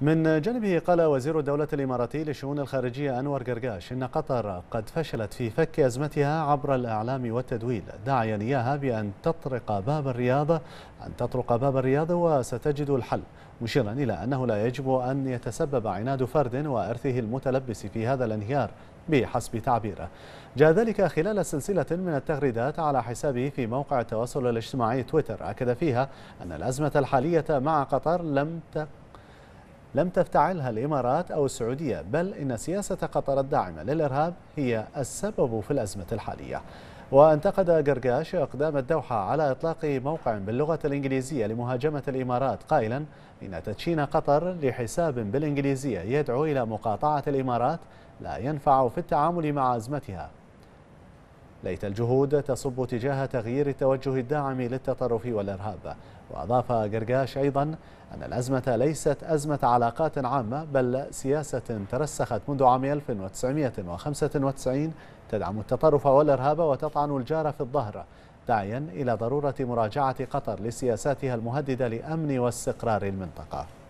من جانبه قال وزير الدولة الإماراتي لشؤون الخارجية أنور قرقاش إن قطر قد فشلت في فك أزمتها عبر الإعلام والتدويل داعيا إياها بأن تطرق باب الرياضة أن تطرق باب الرياضة وستجد الحل مشيرا إلى أنه لا يجب أن يتسبب عناد فرد وإرثه المتلبس في هذا الانهيار بحسب تعبيره جاء ذلك خلال سلسلة من التغريدات على حسابه في موقع التواصل الاجتماعي تويتر أكد فيها أن الأزمة الحالية مع قطر لم تقل لم تفتعلها الإمارات أو السعودية بل إن سياسة قطر الداعمة للإرهاب هي السبب في الأزمة الحالية وانتقد قرقاش اقدام الدوحه على اطلاق موقع باللغه الانجليزيه لمهاجمه الامارات قائلا ان تدشين قطر لحساب بالانجليزيه يدعو الى مقاطعه الامارات لا ينفع في التعامل مع ازمتها ليت الجهود تصب تجاه تغيير التوجه الداعم للتطرف والإرهاب وأضاف قرقاش أيضا أن الأزمة ليست أزمة علاقات عامة بل سياسة ترسخت منذ عام 1995 تدعم التطرف والإرهاب وتطعن الجار في الظهر داعيا إلى ضرورة مراجعة قطر لسياساتها المهددة لأمن واستقرار المنطقة